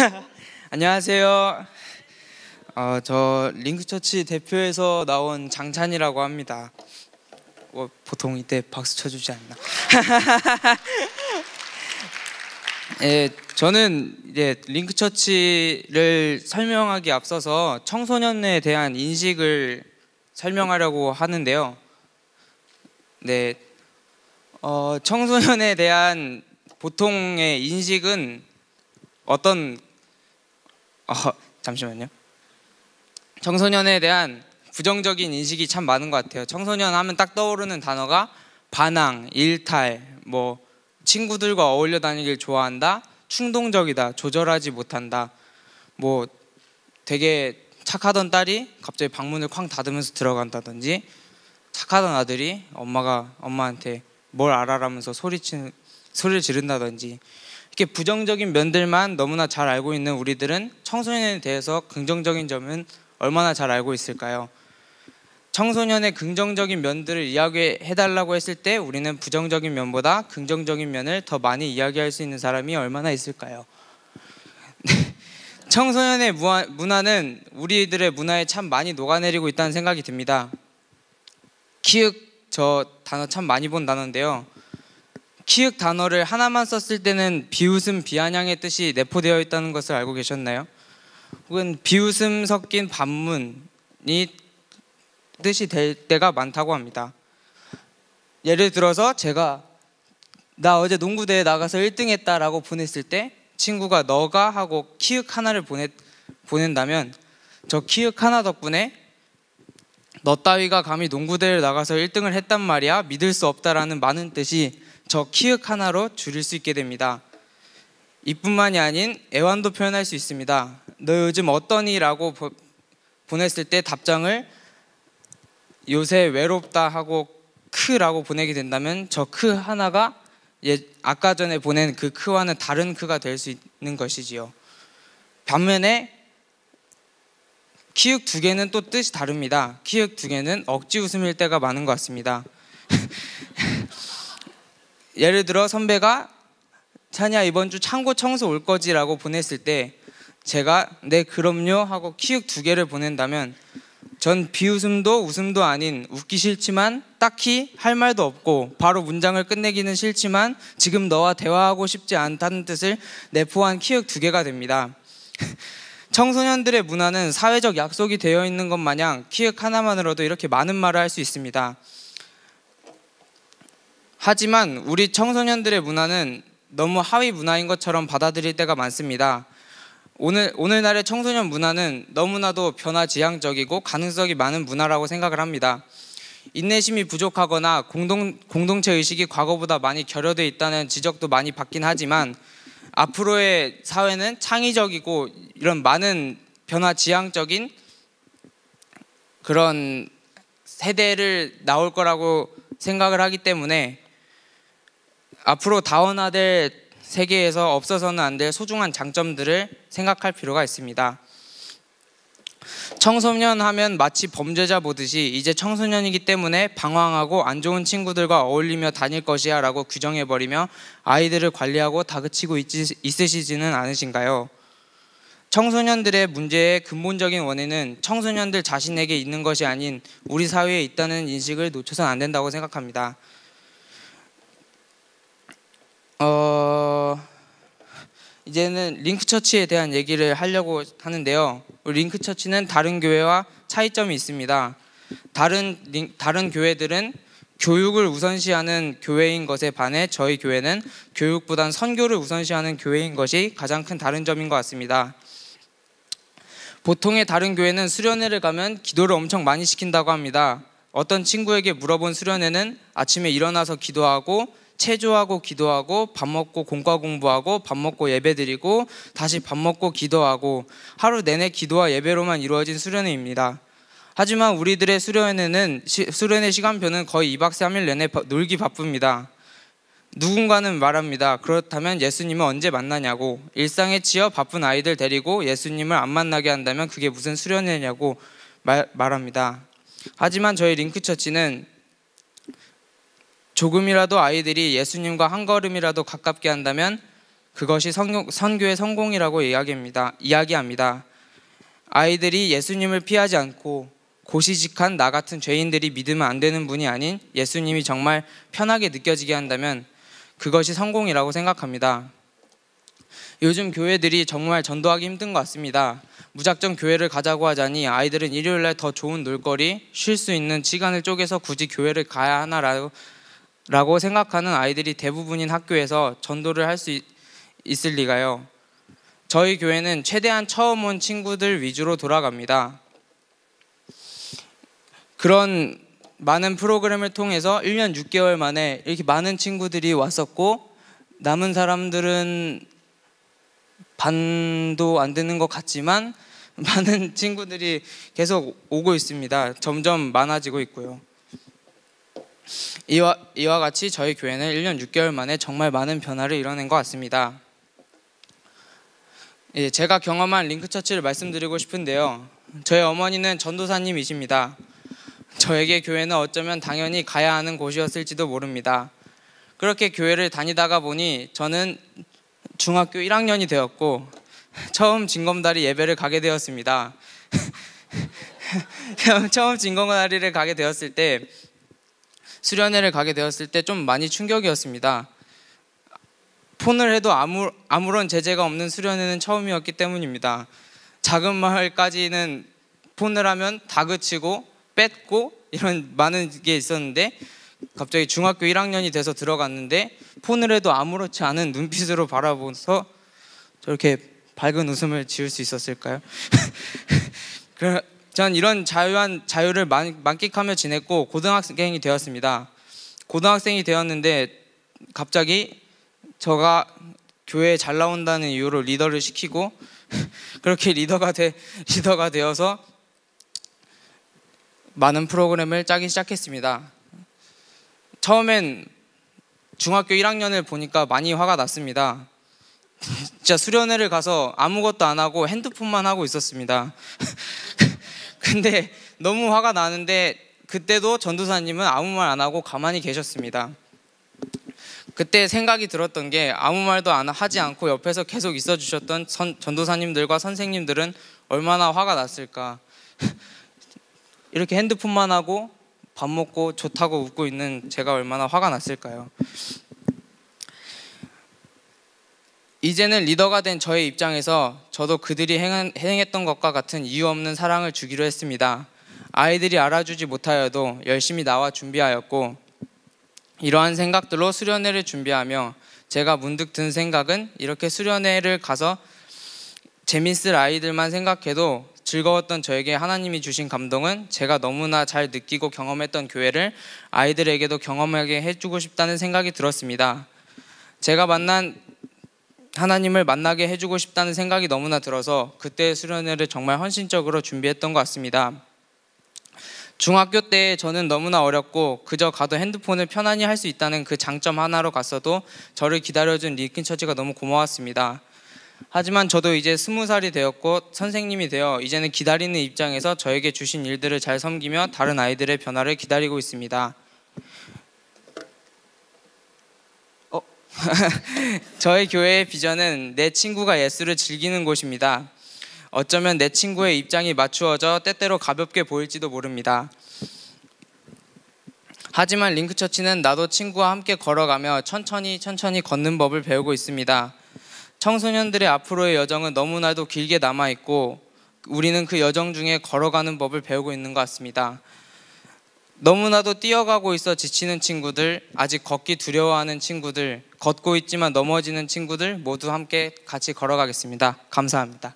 안녕하세요. 어, 저 링크처치 대표에서 나온 장찬이라고 합니다. 뭐, 보통 이때 박수 쳐주지 않나. 예, 저는 이제 링크처치를 설명하기 앞서서 청소년에 대한 인식을 설명하려고 하는데요. 네, 어, 청소년에 대한 보통의 인식은 어떤 어, 잠시만요. 청소년에 대한 부정적인 인식이 참 많은 것 같아요. 청소년 하면 딱 떠오르는 단어가 반항, 일탈, 뭐 친구들과 어울려 다니길 좋아한다, 충동적이다, 조절하지 못한다. 뭐 되게 착하던 딸이 갑자기 방문을 쾅 닫으면서 들어간다든지 착하던 아들이 엄마가 엄마한테 뭘 알아라면서 소리치 소리를 지른다든지 이렇게 부정적인 면들만 너무나 잘 알고 있는 우리들은 청소년에 대해서 긍정적인 점은 얼마나 잘 알고 있을까요? 청소년의 긍정적인 면들을 이야기해달라고 했을 때 우리는 부정적인 면보다 긍정적인 면을 더 많이 이야기할 수 있는 사람이 얼마나 있을까요? 청소년의 문화는 우리들의 문화에 참 많이 녹아내리고 있다는 생각이 듭니다. 기획 저 단어 참 많이 본 단어인데요. 키읔 단어를 하나만 썼을 때는 비웃음, 비아냥의 뜻이 내포되어 있다는 것을 알고 계셨나요? 혹은 비웃음 섞인 반문이 뜻이 될 때가 많다고 합니다. 예를 들어서 제가 나 어제 농구대회 나가서 1등 했다라고 보냈을 때 친구가 너가 하고 키읔 하나를 보내, 보낸다면 저 키읔 하나 덕분에 너 따위가 감히 농구대회를 나가서 1등을 했단 말이야 믿을 수 없다라는 많은 뜻이 저 키읔 하나로 줄일 수 있게 됩니다. 이뿐만이 아닌 애완도 표현할 수 있습니다. 너 요즘 어떠니?라고 보냈을 때 답장을 요새 외롭다 하고 크라고 보내게 된다면 저 크 하나가 아까 전에 보낸 그 크와는 다른 크가 될 수 있는 것이지요. 반면에 키읔 두 개는 또 뜻이 다릅니다. 키읔 두 개는 억지 웃음일 때가 많은 것 같습니다. 예를 들어 선배가 찬이야 이번 주 창고 청소 올 거지라고 보냈을 때 제가 네 그럼요 하고 키읔 두 개를 보낸다면 전 비웃음도 웃음도 아닌 웃기 싫지만 딱히 할 말도 없고 바로 문장을 끝내기는 싫지만 지금 너와 대화하고 싶지 않다는 뜻을 내포한 키읔 두 개가 됩니다. 청소년들의 문화는 사회적 약속이 되어 있는 것 마냥 키읔 하나만으로도 이렇게 많은 말을 할 수 있습니다. 하지만 우리 청소년들의 문화는 너무 하위 문화인 것처럼 받아들일 때가 많습니다. 오늘 오늘날의 청소년 문화는 너무나도 변화지향적이고 가능성이 많은 문화라고 생각을 합니다. 인내심이 부족하거나 공동 공동체 의식이 과거보다 많이 결여돼 있다는 지적도 많이 받긴 하지만 앞으로의 사회는 창의적이고 이런 많은 변화지향적인 그런 세대를 나올 거라고 생각을 하기 때문에 앞으로 다원화될 세계에서 없어서는 안 될 소중한 장점들을 생각할 필요가 있습니다. 청소년 하면 마치 범죄자 보듯이 이제 청소년이기 때문에 방황하고 안 좋은 친구들과 어울리며 다닐 것이야 라고 규정해버리며 아이들을 관리하고 다그치고 있으시지는 않으신가요? 청소년들의 문제의 근본적인 원인은 청소년들 자신에게 있는 것이 아닌 우리 사회에 있다는 인식을 놓쳐선 안 된다고 생각합니다. 어 이제는 링크처치에 대한 얘기를 하려고 하는데요. 링크처치는 다른 교회와 차이점이 있습니다. 다른 링, 다른 교회들은 교육을 우선시하는 교회인 것에 반해 저희 교회는 교육보단 선교를 우선시하는 교회인 것이 가장 큰 다른 점인 것 같습니다. 보통의 다른 교회는 수련회를 가면 기도를 엄청 많이 시킨다고 합니다. 어떤 친구에게 물어본 수련회는 아침에 일어나서 기도하고 체조하고 기도하고 밥 먹고 공과 공부하고 밥 먹고 예배 드리고 다시 밥 먹고 기도하고 하루 내내 기도와 예배로만 이루어진 수련회입니다. 하지만 우리들의 수련회는 수련회 시간표는 거의 2박 3일 내내 놀기 바쁩니다. 누군가는 말합니다. 그렇다면 예수님은 언제 만나냐고 일상에 치여 바쁜 아이들 데리고 예수님을 안 만나게 한다면 그게 무슨 수련회냐고 말, 말합니다. 하지만 저희 링크처치는 조금이라도 아이들이 예수님과 한 걸음이라도 가깝게 한다면 그것이 선교, 의 성공이라고 이야기합니다. 이야기합니다. 아이들이 예수님을 피하지 않고 고시직한 나 같은 죄인들이 믿으면 안 되는 분이 아닌 예수님이 정말 편하게 느껴지게 한다면 그것이 성공이라고 생각합니다. 요즘 교회들이 정말 전도하기 힘든 것 같습니다. 무작정 교회를 가자고 하자니 아이들은 일요일날 더 좋은 놀거리, 쉴 수 있는 시간을 쪼개서 굳이 교회를 가야 하나라고 라고 생각하는 아이들이 대부분인 학교에서 전도를 할 수 있을 리가요. 저희 교회는 최대한 처음 온 친구들 위주로 돌아갑니다. 그런 많은 프로그램을 통해서 1년 6개월 만에 이렇게 많은 친구들이 왔었고 남은 사람들은 반도 안 되는 것 같지만 많은 친구들이 계속 오고 있습니다. 점점 많아지고 있고요. 이와, 이와 같이 저희 교회는 1년 6개월 만에 정말 많은 변화를 이뤄낸 것 같습니다. 예, 제가 경험한 링크처치를 말씀드리고 싶은데요. 저희 어머니는 전도사님이십니다. 저에게 교회는 어쩌면 당연히 가야 하는 곳이었을지도 모릅니다. 그렇게 교회를 다니다가 보니 저는 중학교 1학년이 되었고 처음 진검다리 예배를 가게 되었습니다. 처음 진검다리를 가게 되었을 때 수련회를 가게 되었을 때 좀 많이 충격이었습니다. 폰을 해도 아무, 아무런 제재가 없는 수련회는 처음이었기 때문입니다. 작은 마을까지는 폰을 하면 다그치고 뺏고 이런 많은 게 있었는데 갑자기 중학교 1학년이 돼서 들어갔는데 폰을 해도 아무렇지 않은 눈빛으로 바라보면서 저렇게 밝은 웃음을 지을 수 있었을까요? 전 이런 자유한 자유를 만, 만끽하며 지냈고 고등학생이 되었습니다. 고등학생이 되었는데 갑자기 저가 교회에 잘 나온다는 이유로 리더를 시키고 그렇게 리더가 돼 리더가 되어서 많은 프로그램을 짜기 시작했습니다. 처음엔 중학교 1학년을 보니까 많이 화가 났습니다. 진짜 수련회를 가서 아무것도 안 하고 핸드폰만 하고 있었습니다. 근데 너무 화가 나는데 그때도 전도사님은 아무 말 안 하고 가만히 계셨습니다. 그때 생각이 들었던 게 아무 말도 안 하지 않고 옆에서 계속 있어 주셨던 전도사님들과 선생님들은 얼마나 화가 났을까. 이렇게 핸드폰만 하고 밥 먹고 좋다고 웃고 있는 제가 얼마나 화가 났을까요? 이제는 리더가 된 저의 입장에서 저도 그들이 행한, 행했던 것과 같은 이유 없는 사랑을 주기로 했습니다. 아이들이 알아주지 못하여도 열심히 나와 준비하였고 이러한 생각들로 수련회를 준비하며 제가 문득 든 생각은 이렇게 수련회를 가서 재밌을 아이들만 생각해도 즐거웠던 저에게 하나님이 주신 감동은 제가 너무나 잘 느끼고 경험했던 교회를 아이들에게도 경험하게 해주고 싶다는 생각이 들었습니다. 제가 만난 하나님을 만나게 해주고 싶다는 생각이 너무나 들어서 그때 수련회를 정말 헌신적으로 준비했던 것 같습니다. 중학교 때 저는 너무나 어렵고 그저 가도 핸드폰을 편안히 할 수 있다는 그 장점 하나로 갔어도 저를 기다려준 리킨 처지가 너무 고마웠습니다. 하지만 저도 이제 스무 살이 되었고 선생님이 되어 이제는 기다리는 입장에서 저에게 주신 일들을 잘 섬기며 다른 아이들의 변화를 기다리고 있습니다. 저희 교회의 비전은 내 친구가 예수를 즐기는 곳입니다. 어쩌면 내 친구의 입장이 맞추어져 때때로 가볍게 보일지도 모릅니다. 하지만 링크처치는 나도 친구와 함께 걸어가며 천천히 천천히 걷는 법을 배우고 있습니다. 청소년들의 앞으로의 여정은 너무나도 길게 남아있고 우리는 그 여정 중에 걸어가는 법을 배우고 있는 것 같습니다. 너무나도 뛰어가고 있어 지치는 친구들, 아직 걷기 두려워하는 친구들, 걷고 있지만 넘어지는 친구들 모두 함께 같이 걸어가겠습니다. 감사합니다.